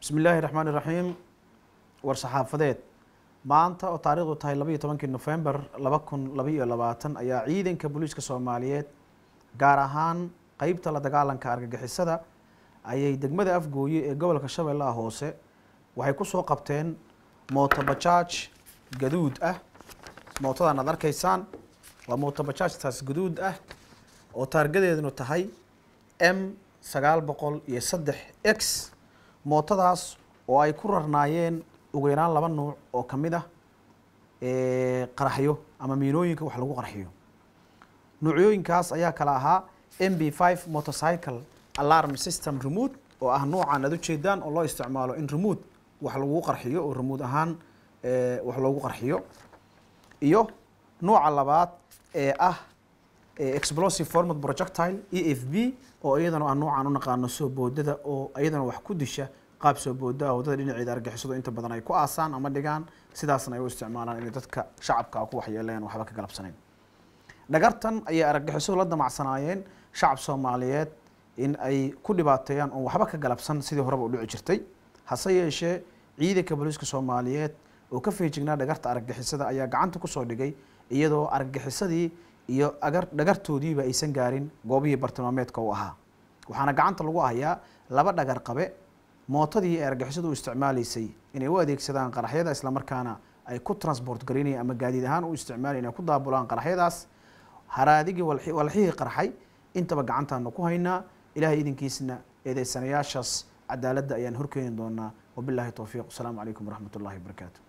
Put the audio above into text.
bismi illaahi raxmaan iraxiim war-saxaafadeed maanta oo taarikhdu tahay labaiyo tobankii nofembar laba kun labaiyo labaatan ayaa ciidanka booliiska soomaaliyeed gaar ahaan qeybta la dagaalanka argagixisada ayay degmada afgooye ee gobolka shabeellaha hoose waxay kusoo qabteen mooto bajaaj gaduud ah mootadan aad arkaysaan waa mooto bajaajtaas gaduud ah oo taargadeednu tahay m sagaal boqol iyo saddex x mootadaas oo ay ku rarnaayeen ugu yaraan laba nuuc oo ka mid ah eh, qaraxyo ama miinooyinka wax lagu qarxiyo nuucyooyinkaas ayaa kale ahaa m b five motorcycle alarm system remote oo ah nuucan aad ujeedaan oo loo isticmaalo in remote wax lagu qarxiyo oo remote ahaan eh, wax loogu qarxiyo iyo nuuca labaad ee eh, ah explosive format projectile e f b oo iyadana aan noocaan u naqaano soo boodada oo iyadana wax ku disha qaab soo booda oo dadda dhinaceeda argixisadu inta badan ay ku aasaan ama dhigaan sidaasna ay u isticmaalaan inay dadka shacabka ku waxyeeleen waxba ka galabsanayn dhagartan ayay argixisadu la damacsanaayeen shacab soomaaliyeed in ay ku dhibaateeyaan oo waxba ka galabsan sidii horeba u dhici jirtay hase yeeshee ciidanka booliiska soomaaliyeed oo ka feejignaa dhagarta argaxisada ayaa gacanta kusoo dhigay iyadoo argaxisadii iyo dhagartoodiiba aysan gaarin goobihii bartilmaameedka u ahaa waxaana gacanta lagu hayaa laba dhagar qabe mootadii ay argixisadu u isticmaalaysay inay u adeegsadaan qaraxyada islamarkaana ay ku transport garinayan ama gaadiid ahaan u isticmaalayan inay ku daabulaan qaraxyadaas haraadigii walxihii qarxay intaba gacantaanu ku haynaa ilaahay idinkiisna eedeysanayaashaas cadaaladda ayaan horkeeni doonaa wabilaahi towfiiq wasalaamu calaykum waraxmat ullahi wabarakaatu